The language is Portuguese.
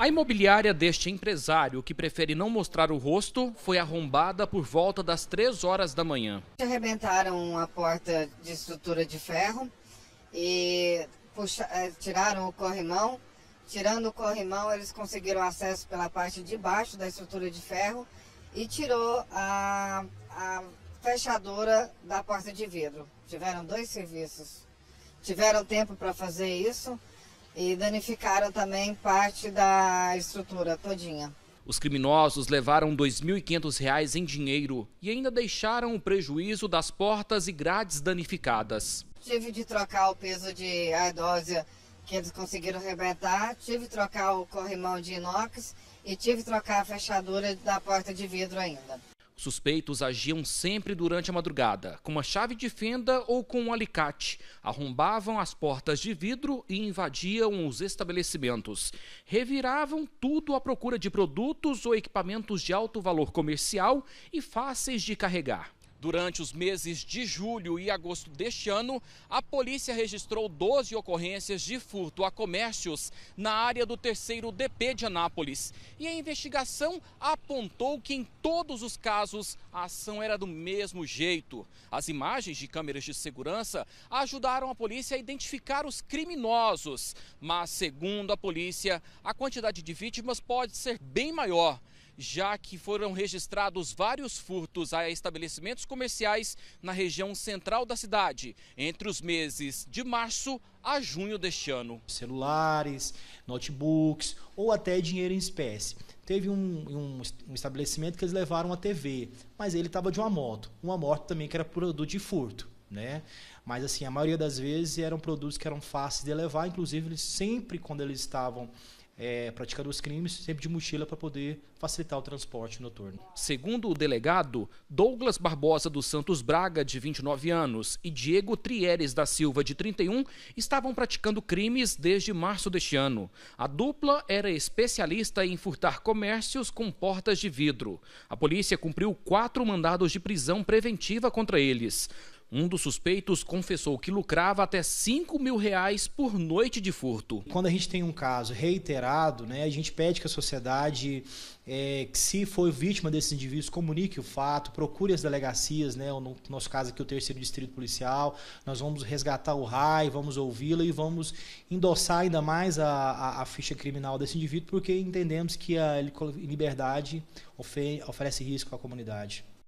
A imobiliária deste empresário, que prefere não mostrar o rosto, foi arrombada por volta das 3 horas da manhã. Arrebentaram a porta de estrutura de ferro e puxa, eh, tiraram o corrimão. Tirando o corrimão, eles conseguiram acesso pela parte de baixo da estrutura de ferro e tirou a, a fechadura da porta de vidro. Tiveram dois serviços. Tiveram tempo para fazer isso e danificaram também parte da estrutura todinha. Os criminosos levaram R$ 2.500 em dinheiro e ainda deixaram o prejuízo das portas e grades danificadas. Tive de trocar o peso de ardósia que eles conseguiram arrebentar, tive de trocar o corrimão de inox e tive de trocar a fechadura da porta de vidro ainda. Suspeitos agiam sempre durante a madrugada, com uma chave de fenda ou com um alicate. Arrombavam as portas de vidro e invadiam os estabelecimentos. Reviravam tudo à procura de produtos ou equipamentos de alto valor comercial e fáceis de carregar. Durante os meses de julho e agosto deste ano, a polícia registrou 12 ocorrências de furto a comércios na área do terceiro DP de Anápolis. E a investigação apontou que em todos os casos a ação era do mesmo jeito. As imagens de câmeras de segurança ajudaram a polícia a identificar os criminosos, mas segundo a polícia, a quantidade de vítimas pode ser bem maior já que foram registrados vários furtos a estabelecimentos comerciais na região central da cidade, entre os meses de março a junho deste ano. Celulares, notebooks ou até dinheiro em espécie. Teve um, um, um estabelecimento que eles levaram a TV, mas ele estava de uma moto. Uma moto também que era produto de furto. Né? Mas assim, a maioria das vezes eram produtos que eram fáceis de levar, inclusive eles sempre quando eles estavam é, praticando os crimes, sempre de mochila para poder facilitar o transporte noturno. Segundo o delegado, Douglas Barbosa dos Santos Braga, de 29 anos, e Diego Trieres da Silva, de 31, estavam praticando crimes desde março deste ano. A dupla era especialista em furtar comércios com portas de vidro. A polícia cumpriu quatro mandados de prisão preventiva contra eles. Um dos suspeitos confessou que lucrava até 5 mil reais por noite de furto. Quando a gente tem um caso reiterado, né, a gente pede que a sociedade, é, que se for vítima desses indivíduos, comunique o fato, procure as delegacias, né, no nosso caso aqui o terceiro distrito policial, nós vamos resgatar o RAI, vamos ouvi-la e vamos endossar ainda mais a, a, a, ficha criminal desse indivíduo, porque entendemos que a liberdade oferece risco à comunidade.